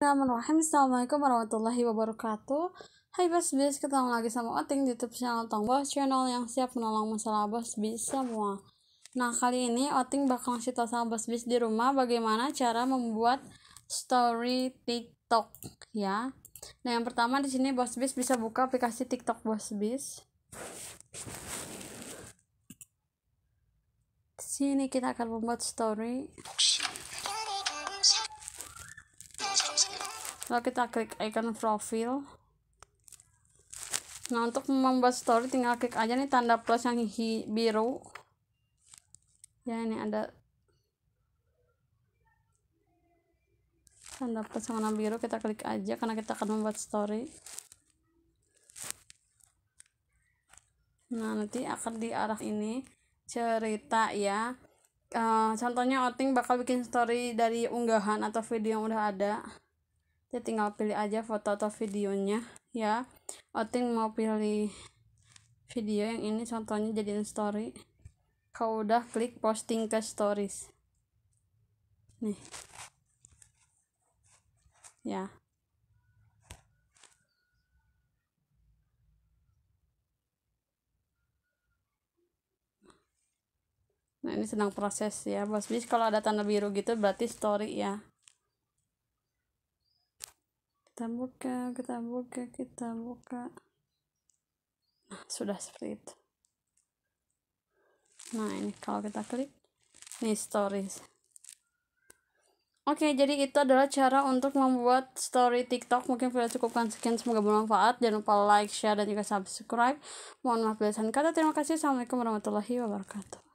Bismillahirrahmanirrahim Assalamualaikum warahmatullahi wabarakatuh Hai Bos Bis, ketemu lagi sama Oting di YouTube channel Tong Bos Channel yang siap menolong masalah Bos Bis semua Nah kali ini Oting bakal ngasih tau sama Bos Bis di rumah bagaimana cara membuat story TikTok ya Nah yang pertama di sini Bos Bis bisa buka aplikasi TikTok Bos Bis Sini kita akan membuat story lalu kita klik icon profil nah untuk membuat story tinggal klik aja nih tanda plus yang biru ya ini ada tanda plus yang warna biru kita klik aja karena kita akan membuat story nah nanti akan di arah ini cerita ya uh, contohnya outing bakal bikin story dari unggahan atau video yang udah ada ya tinggal pilih aja foto atau videonya ya. Oting mau pilih video yang ini contohnya jadiin story. Kau udah klik posting ke stories. Nih. Ya. Nah, ini sedang proses ya, Bos Bis. Kalau ada tanda biru gitu berarti story ya kita buka kita buka kita buka nah sudah seperti itu nah ini kalau kita klik nih stories Oke, jadi itu adalah cara untuk membuat story TikTok. Mungkin video cukupkan sekian, semoga bermanfaat. Jangan lupa like, share, dan juga subscribe. Mohon maaf bila kata. Terima kasih. Assalamualaikum warahmatullahi wabarakatuh.